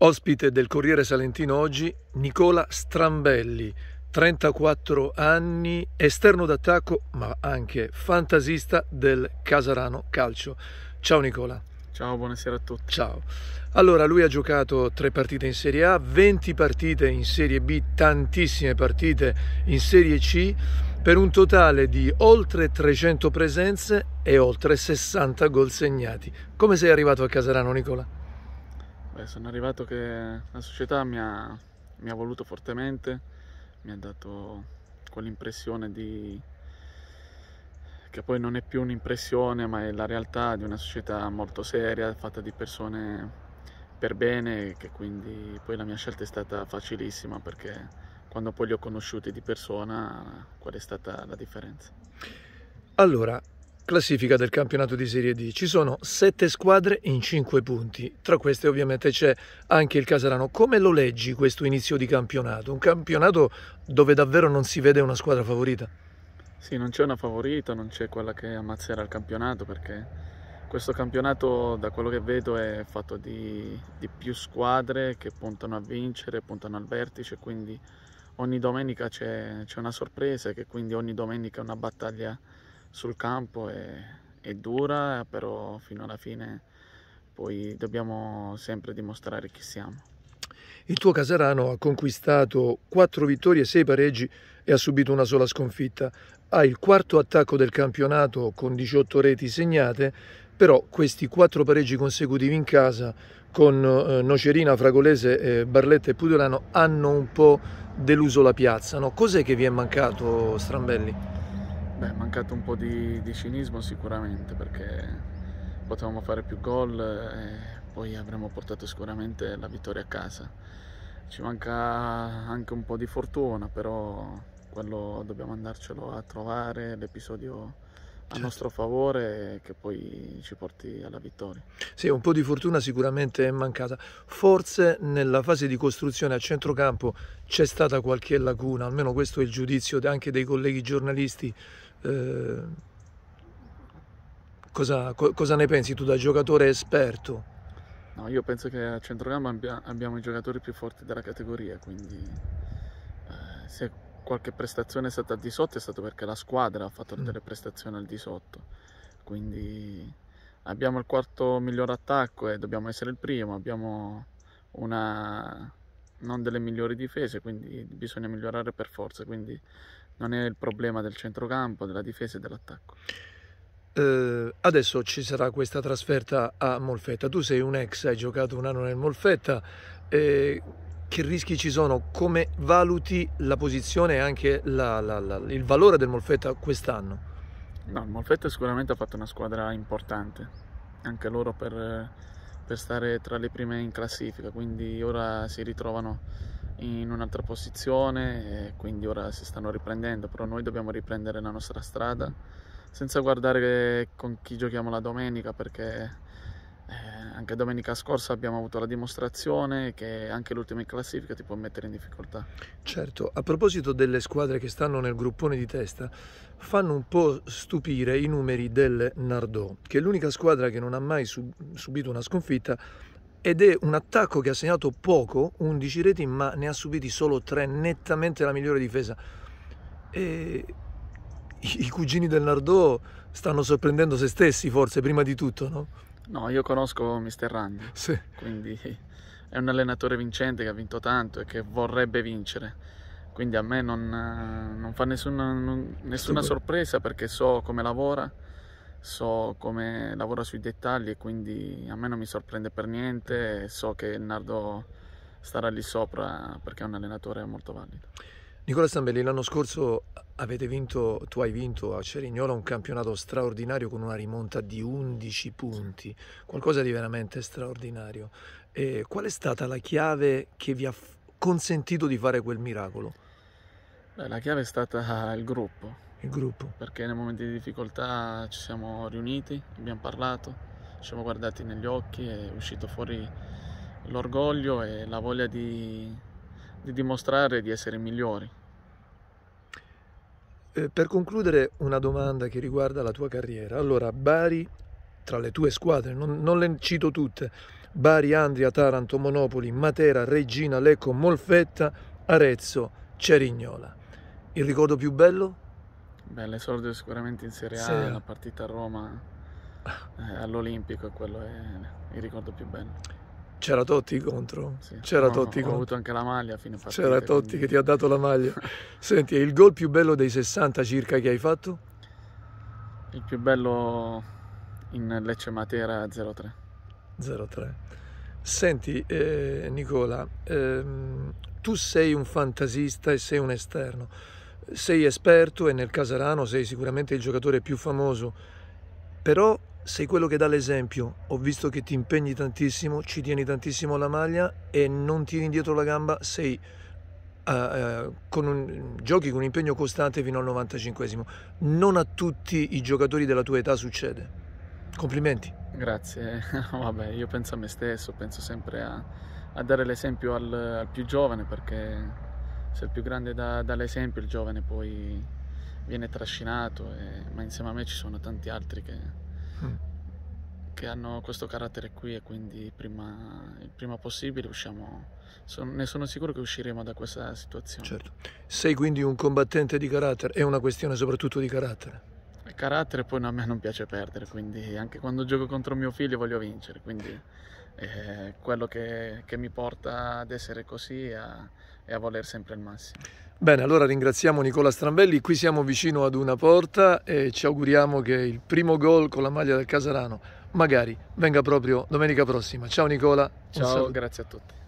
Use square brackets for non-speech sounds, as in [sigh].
Ospite del Corriere Salentino oggi Nicola Strambelli, 34 anni, esterno d'attacco ma anche fantasista del Casarano Calcio. Ciao Nicola. Ciao, buonasera a tutti. Ciao. Allora, lui ha giocato tre partite in Serie A, 20 partite in Serie B, tantissime partite in Serie C, per un totale di oltre 300 presenze e oltre 60 gol segnati. Come sei arrivato a Casarano, Nicola? Beh, sono arrivato che la società mi ha, mi ha voluto fortemente, mi ha dato quell'impressione di... che poi non è più un'impressione ma è la realtà di una società molto seria, fatta di persone per bene che quindi poi la mia scelta è stata facilissima perché quando poi li ho conosciuti di persona qual è stata la differenza. Allora, Classifica del campionato di Serie D. Ci sono sette squadre in cinque punti, tra queste ovviamente c'è anche il Casarano. Come lo leggi questo inizio di campionato? Un campionato dove davvero non si vede una squadra favorita? Sì, non c'è una favorita, non c'è quella che ammazzerà il campionato perché questo campionato da quello che vedo è fatto di, di più squadre che puntano a vincere, puntano al vertice, quindi ogni domenica c'è una sorpresa e quindi ogni domenica è una battaglia sul campo è, è dura, però fino alla fine poi dobbiamo sempre dimostrare chi siamo. Il tuo Casarano ha conquistato 4 vittorie e 6 pareggi e ha subito una sola sconfitta. Ha il quarto attacco del campionato con 18 reti segnate, però questi 4 pareggi consecutivi in casa con eh, Nocerina, Fragolese, eh, Barletta e Pudelano hanno un po' deluso la piazza. No? Cos'è che vi è mancato, Strambelli? Beh, è mancato un po' di, di, cinismo sicuramente perché potevamo fare più gol e poi avremmo portato sicuramente la vittoria a casa. Ci manca anche un po' di fortuna, però quello dobbiamo andarcelo a trovare, l'episodio a certo. nostro favore che poi ci porti alla vittoria. Sì, un po' di fortuna sicuramente è mancata. Forse nella fase di costruzione a centrocampo c'è stata qualche lacuna, almeno questo è il giudizio anche dei colleghi giornalisti eh, cosa, co- cosa, ne pensi tu da giocatore esperto? No, io penso che a centrocampo abbia, abbiamo i giocatori più forti della categoria, quindi eh, se qualche prestazione è stata al di sotto è stato perché la squadra ha fatto mm. delle prestazioni al di sotto, quindi abbiamo il quarto miglior attacco e dobbiamo essere il primo, abbiamo una non delle migliori difese, quindi bisogna migliorare per forza, quindi non è il problema del centrocampo, della difesa e dell'attacco. Uh, adesso ci sarà questa trasferta a Molfetta. Tu sei un ex, hai giocato un anno nel Molfetta. Eh, che rischi ci sono? Come valuti la posizione e anche la, la, la, il valore del Molfetta quest'anno? No, il Molfetta sicuramente ha fatto una squadra importante, anche loro per, per stare tra le prime in classifica, quindi ora si ritrovano in un'altra posizione e quindi ora si stanno riprendendo, però noi dobbiamo riprendere la nostra strada senza guardare con chi giochiamo la domenica perché eh, anche domenica scorsa abbiamo avuto la dimostrazione che anche l'ultima in classifica ti può mettere in difficoltà. Certo, a proposito delle squadre che stanno nel gruppone di testa, fanno un po' stupire i numeri del Nardò, che è l'unica squadra che non ha mai subito una sconfitta ed è un attacco che ha segnato poco, 11 reti, ma ne ha subiti solo 3, nettamente la migliore difesa. E i cugini del Nardò stanno sorprendendo se stessi, forse, prima di tutto, no? No, io conosco Mr. Randi, sì. quindi è un allenatore vincente che ha vinto tanto e che vorrebbe vincere. Quindi a me non, eh, non fa nessuna, nessuna sorpresa perché so come lavora, so come lavora sui dettagli quindi a me non mi sorprende per niente so che Nardo starà lì sopra perché è un allenatore molto valido. Nicola Stambelli, l'anno scorso vinto, tu hai vinto a Cerignola un campionato straordinario con una rimonta di 11 punti, qualcosa di veramente straordinario. E qual è stata la chiave che vi ha consentito di fare quel miracolo? Beh, la chiave è stata il gruppo, il gruppo? Perché nei momenti di difficoltà ci siamo riuniti, abbiamo parlato, ci siamo guardati negli occhi, è uscito fuori l'orgoglio e la voglia di, di dimostrare di essere migliori. Eh, per concludere una domanda che riguarda la tua carriera, allora Bari tra le tue squadre, non, non, le cito tutte, Bari, Andria, Taranto, Monopoli, Matera, Regina, Lecco, Molfetta, Arezzo, Cerignola. Il ricordo più bello? Beh, l'esordio sicuramente in Serie A, sì. la partita a Roma [laughs] eh, all'Olimpico, quello è il ricordo più bello. C'era Totti contro. Sì. C'era no, Totti ho avuto anche la maglia a fine partita. C'era Totti quindi... che ti ha dato la maglia. [laughs] Senti, il gol più bello dei 60 circa che hai fatto? Il più bello in Lecce Matera 0-3. Senti, eh, Nicola, ehm, tu sei un fantasista e sei un esterno sei esperto e nel Casarano sei sicuramente il giocatore più famoso, però sei quello che dà l'esempio. Ho visto che ti impegni tantissimo, ci tieni tantissimo alla maglia e non tiri indietro la gamba, sei, uh, uh, con un, giochi con un impegno costante fino al 95 Non a tutti i giocatori della tua età succede. Complimenti. Grazie, [laughs] vabbè io penso a me stesso, penso sempre a, a dare l'esempio al, al più giovane perché se il più grande dà, dà l'esempio, il giovane poi viene trascinato, e, ma insieme a me ci sono tanti altri che, mm. che hanno questo carattere qui e quindi prima, il prima possibile usciamo, son, ne sono sicuro che usciremo da questa situazione. Certo. Sei quindi un combattente di carattere, è una questione soprattutto di carattere. Il carattere poi no, a me non piace perdere, quindi anche quando gioco contro mio figlio voglio vincere, quindi eh, quello che, che mi porta ad essere così, a, e a voler sempre il massimo. Bene, allora ringraziamo Nicola Strambelli, qui siamo vicino ad una porta e ci auguriamo che il primo gol con la maglia del Casarano magari venga proprio domenica prossima. Ciao Nicola. Ciao, grazie a tutti.